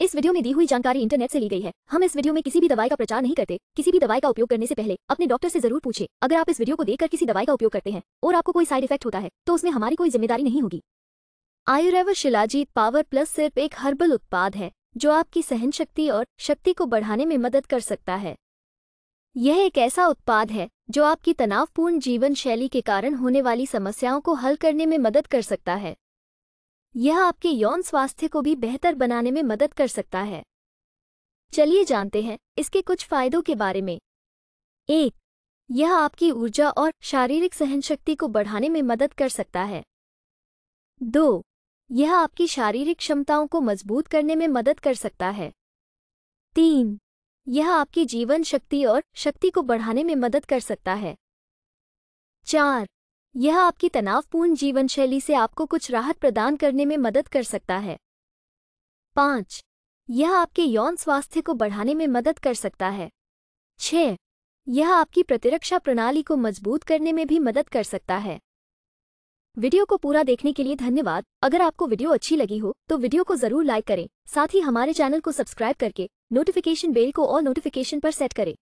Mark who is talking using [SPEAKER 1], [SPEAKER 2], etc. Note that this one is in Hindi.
[SPEAKER 1] इस वीडियो में दी हुई जानकारी इंटरनेट से ली गई है हम इस वीडियो में किसी भी दवाई का प्रचार नहीं करते किसी भी दवाई का उपयोग करने से पहले अपने डॉक्टर से जरूर पूछे अगर आप इस वीडियो को देखकर किसी दवाई का उपयोग करते हैं और आपको कोई साइड इफेक्ट होता है तो उसमें हमारी कोई जिम्मेदारी नहीं होगी आयुर्वेद शिलाजीत पावर प्लस सिर्फ एक हर्बल उत्पाद है जो आपकी सहन शक्ति और शक्ति को बढ़ाने में मदद कर सकता है यह एक ऐसा उत्पाद है जो आपकी तनावपूर्ण जीवन शैली के कारण होने वाली समस्याओं को हल करने में मदद कर सकता है यह आपके यौन स्वास्थ्य को भी बेहतर बनाने में मदद कर सकता है चलिए जानते हैं इसके कुछ फायदों के बारे में एक यह आपकी ऊर्जा और शारीरिक सहनशक्ति को बढ़ाने में मदद कर सकता है दो यह आपकी शारीरिक क्षमताओं को मजबूत करने में मदद कर सकता है तीन यह आपकी जीवन शक्ति और शक्ति को बढ़ाने में मदद कर सकता है चार यह आपकी तनावपूर्ण जीवन शैली से आपको कुछ राहत प्रदान करने में मदद कर सकता है पाँच यह आपके यौन स्वास्थ्य को बढ़ाने में मदद कर सकता है छ यह आपकी प्रतिरक्षा प्रणाली को मजबूत करने में भी मदद कर सकता है वीडियो को पूरा देखने के लिए धन्यवाद अगर आपको वीडियो अच्छी लगी हो तो वीडियो को जरूर लाइक करें साथ ही हमारे चैनल को सब्सक्राइब करके नोटिफिकेशन बेल को और नोटिफिकेशन पर सेट करें